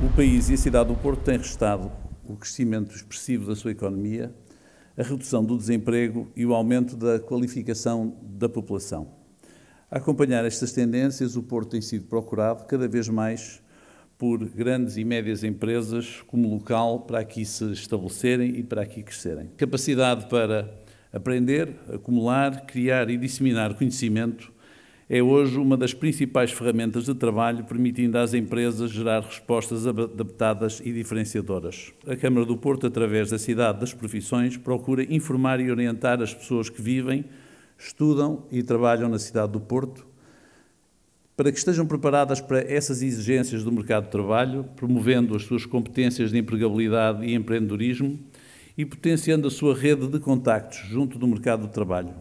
O país e a cidade do Porto têm restado o crescimento expressivo da sua economia, a redução do desemprego e o aumento da qualificação da população. A acompanhar estas tendências, o Porto tem sido procurado cada vez mais por grandes e médias empresas como local para aqui se estabelecerem e para aqui crescerem. Capacidade para aprender, acumular, criar e disseminar conhecimento é hoje uma das principais ferramentas de trabalho, permitindo às empresas gerar respostas adaptadas e diferenciadoras. A Câmara do Porto, através da Cidade das Profissões, procura informar e orientar as pessoas que vivem, estudam e trabalham na cidade do Porto, para que estejam preparadas para essas exigências do mercado de trabalho, promovendo as suas competências de empregabilidade e empreendedorismo e potenciando a sua rede de contactos junto do mercado de trabalho.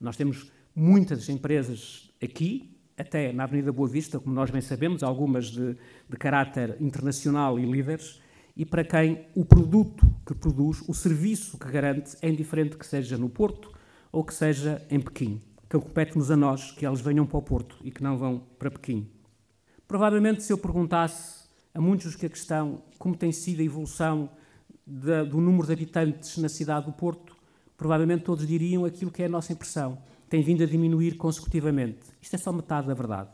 Nós temos muitas empresas aqui, até na Avenida Boa Vista, como nós bem sabemos, algumas de, de caráter internacional e líderes, e para quem o produto que produz, o serviço que garante, é indiferente que seja no Porto ou que seja em Pequim. Que compete-nos a nós que eles venham para o Porto e que não vão para Pequim. Provavelmente, se eu perguntasse a muitos que a questão, como tem sido a evolução do número de habitantes na cidade do Porto, provavelmente todos diriam aquilo que é a nossa impressão, tem vindo a diminuir consecutivamente. Isto é só metade da verdade.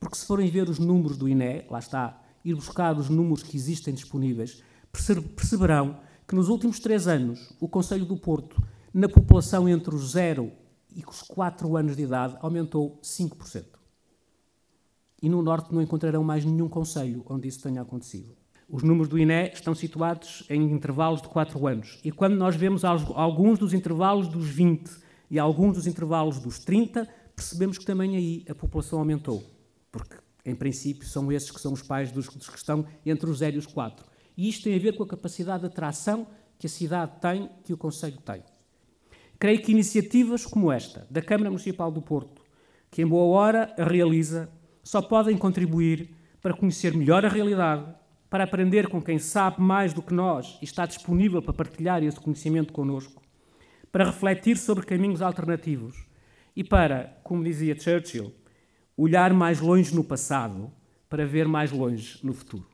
Porque se forem ver os números do INE, lá está, ir buscar os números que existem disponíveis, perceberão que nos últimos três anos o Conselho do Porto, na população entre os 0 e os 4 anos de idade, aumentou 5%. E no Norte não encontrarão mais nenhum Conselho onde isso tenha acontecido. Os números do INE estão situados em intervalos de 4 anos. E quando nós vemos alguns dos intervalos dos 20 e alguns dos intervalos dos 30, percebemos que também aí a população aumentou, porque, em princípio, são esses que são os pais dos, dos que estão entre os 0 e os 4. E isto tem a ver com a capacidade de atração que a cidade tem, que o Conselho tem. Creio que iniciativas como esta, da Câmara Municipal do Porto, que em boa hora a realiza, só podem contribuir para conhecer melhor a realidade, para aprender com quem sabe mais do que nós e está disponível para partilhar esse conhecimento connosco, para refletir sobre caminhos alternativos e para, como dizia Churchill, olhar mais longe no passado para ver mais longe no futuro.